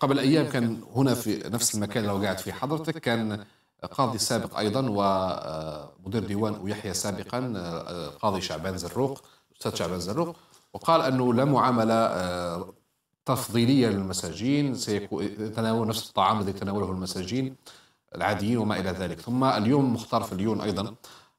قبل أيام كان هنا في نفس المكان اللي قاعد فيه حضرتك كان قاضي سابق أيضا ومدير ديوان ويحيى سابقا آه، قاضي شعبان زروق أستاذ شعبان زروق وقال أنه لا معاملة آه، تفضيلية للمساجين سيتناول نفس الطعام الذي يتناوله المساجين العاديين وما إلى ذلك ثم اليوم مختار فليون أيضا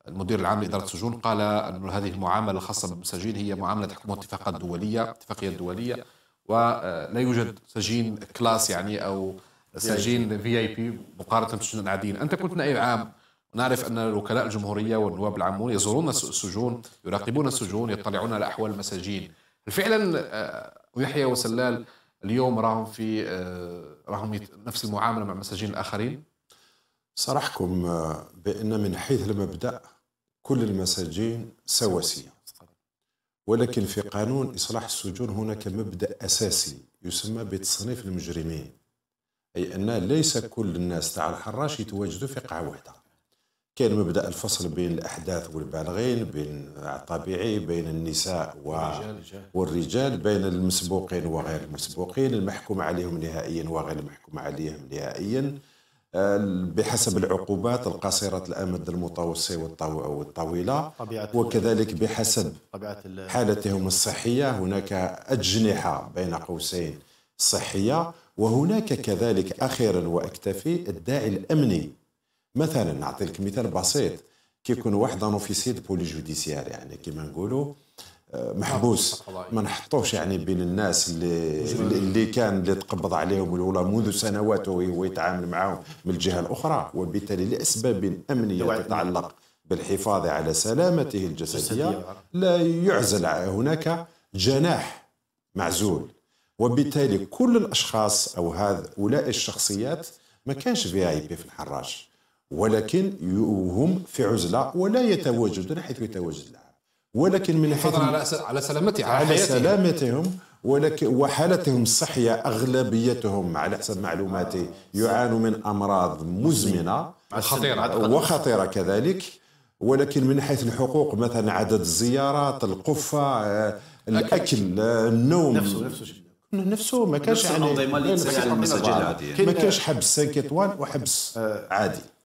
المدير العام لإدارة السجون قال أن هذه المعاملة الخاصة بالمساجين هي معاملة تحكمها اتفاقات دولية اتفاقية دولية ولا آه، يوجد سجين كلاس يعني او سجين في اي بي مقارنه بالسجون العاديين انت كنت نائب عام نعرف ان وكلاء الجمهوريه والنواب العامون يزورون السجون يراقبون السجون يطلعون على احوال المساجين فعلا آه، يحيى وسلال اليوم راهم في آه، راهم نفس المعامله مع المساجين الاخرين صرحكم بان من حيث المبدا كل المساجين سواسيه ولكن في قانون إصلاح السجون هناك مبدأ أساسي يسمى بتصنيف المجرمين أي أن ليس كل الناس تاع الحراش يتواجدوا في قاعة واحدة كان مبدأ الفصل بين الأحداث والبالغين بين الطبيعي بين النساء والرجال بين المسبوقين وغير المسبوقين المحكوم عليهم نهائيا وغير المحكوم عليهم نهائيا آه، بحسب العقوبات القصيرة الأمد المتوسط والطويلة وكذلك بحسب حالتهم الصحية هناك أجنحة بين قوسين صحية وهناك كذلك أخيرا وأكتفي الداعي الأمني مثلا نعطيك مثال بسيط كيكون واحد انوفيسي بولي جوديسيار يعني كيما نقولوا محبوس آه، ما نحطوش يعني بين الناس اللي اللي كان اللي تقبض عليهم ولا منذ سنوات وهو يتعامل معهم من الجهه الاخرى وبالتالي لاسباب امنيه تتعلق بالحفاظ على سلامته الجسديه لا يعزل هناك جناح معزول وبالتالي كل الاشخاص او هؤلاء الشخصيات ما كانش في اي بي في الحراج ولكن هم في عزله ولا يتواجدون حيث يتواجد ولكن من حيث على على سلامتي على, على سلامتهم ولكن وحالتهم الصحية أغلبيتهم على حسب معلوماتي يعانوا من أمراض مزمنة خطيرة وخطيرة كذلك ولكن من حيث الحقوق مثلا عدد الزيارات القفة آه، الأكل النوم نفسه نفسه نفسه ما كانش يعني ما كانش يعني حبس سانك وحبس آه. عادي